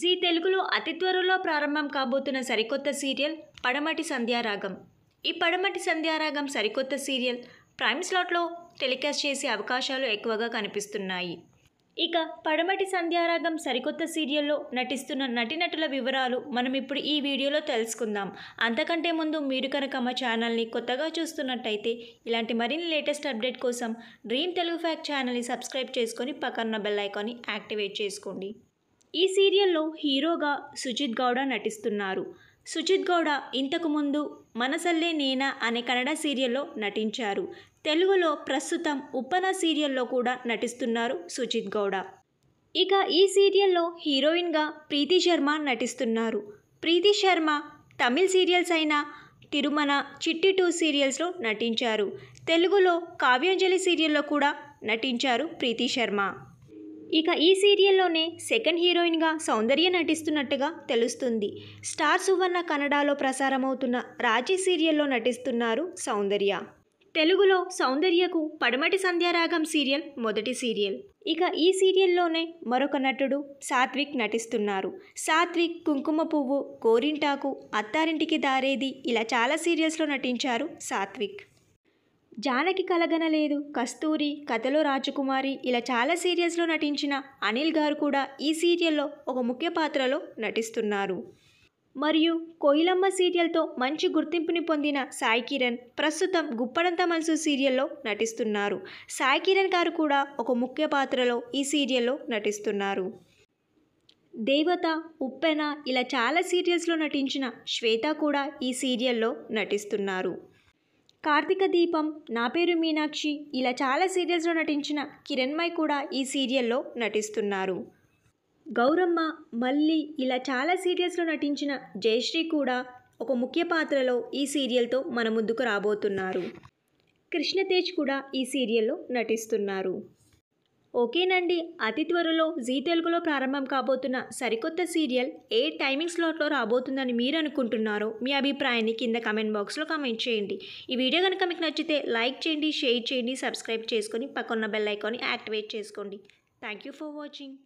G తెలుగులో అతి త్వరలో ప్రారంభం కాబోతున్న సరికొత్త సీరియల్ పడమటి సంధ్యారాగం ఈ పడమటి సంధ్యారాగం సరికొత్త సీరియల్ ప్రైమ్ స్లాట్లో టెలికాస్ట్ చేసే అవకాశాలు ఎక్కువగా కనిపిస్తున్నాయి ఇక పడమటి సంధ్యారాగం సరికొత్త సీరియల్లో నటిస్తున్న నటినటుల వివరాలు మనం ఇప్పుడు ఈ వీడియోలో తెలుసుకుందాం అంతకంటే ముందు మీరు కనుక మా ఛానల్ని కొత్తగా చూస్తున్నట్టయితే ఇలాంటి మరిన్ని లేటెస్ట్ అప్డేట్ కోసం డ్రీమ్ తెలుగు ఫ్యాక్ ఛానల్ని సబ్స్క్రైబ్ చేసుకొని పక్కన బెల్ ఐకాన్ని యాక్టివేట్ చేసుకోండి ఈ సీరియల్లో హీరోగా సుజిత్ గౌడ నటిస్తున్నారు సుజిత్ గౌడ ఇంతకుముందు మనసల్లే నేనా అనే కన్నడ సీరియల్లో నటించారు తెలుగులో ప్రస్తుతం ఉప్పన సీరియల్లో కూడా నటిస్తున్నారు సుజిత్ గౌడ ఇక ఈ సీరియల్లో హీరోయిన్గా ప్రీతి శర్మ నటిస్తున్నారు ప్రీతి శర్మ తమిళ్ సీరియల్స్ అయిన తిరుమల చిట్టి టూ సీరియల్స్లో నటించారు తెలుగులో కావ్యాంజలి సీరియల్లో కూడా నటించారు ప్రీతి శర్మ ఇక ఈ సీరియల్లోనే సెకండ్ హీరోయిన్గా సౌందర్య నటిస్తున్నట్టుగా తెలుస్తుంది స్టార్ సువర్ణ కన్నడలో ప్రసారమవుతున్న రాజీ సీరియల్లో నటిస్తున్నారు సౌందర్య తెలుగులో సౌందర్యకు పడమటి సంధ్యారాగం సీరియల్ మొదటి సీరియల్ ఇక ఈ సీరియల్లోనే మరొక నటుడు సాత్విక్ నటిస్తున్నారు సాత్విక్ కుంకుమ పువ్వు కోరింటాకు అత్తారింటికి దారేది ఇలా చాలా సీరియల్స్లో నటించారు సాత్విక్ జానకి కలగనలేదు కస్తూరి కథలో రాజకుమారి ఇలా చాలా సీరియల్స్లో నటించిన అనిల్ గారు కూడా ఈ సీరియల్లో ఒక ముఖ్య పాత్రలో నటిస్తున్నారు మరియు కోయిలమ్మ సీరియల్తో మంచి గుర్తింపుని పొందిన సాయి కిరణ్ ప్రస్తుతం గుప్పడంత మనసు సీరియల్లో నటిస్తున్నారు సాయి కిరణ్ గారు కూడా ఒక ముఖ్య పాత్రలో ఈ సీరియల్లో నటిస్తున్నారు దేవత ఉప్పెన ఇలా చాలా సీరియల్స్లో నటించిన శ్వేత కూడా ఈ సీరియల్లో నటిస్తున్నారు కార్తీక దీపం నా పేరు మీనాక్షి ఇలా చాలా సీరియల్స్లో నటించిన కిరణ్మయ్ కూడా ఈ సీరియల్లో నటిస్తున్నారు గౌరమ్మ మల్లి ఇలా చాలా సీరియల్స్లో నటించిన జయశ్రీ కూడా ఒక ముఖ్య పాత్రలో ఈ సీరియల్తో మన ముందుకు రాబోతున్నారు కృష్ణతేజ్ కూడా ఈ సీరియల్లో నటిస్తున్నారు ఓకేనండి అతి త్వరలో జీ తెలుగులో ప్రారంభం కాబోతున్న సరికొత్త సీరియల్ ఏ టైమింగ్ స్లాట్లో రాబోతుందని మీరు అనుకుంటున్నారో మీ అభిప్రాయాన్ని కింద కమెంట్ బాక్స్లో కమెంట్ చేయండి ఈ వీడియో కనుక మీకు నచ్చితే లైక్ చేయండి షేర్ చేయండి సబ్స్క్రైబ్ చేసుకొని పక్కన్న బెల్ ఐకాన్ని యాక్టివేట్ చేసుకోండి థ్యాంక్ యూ ఫర్ వాచింగ్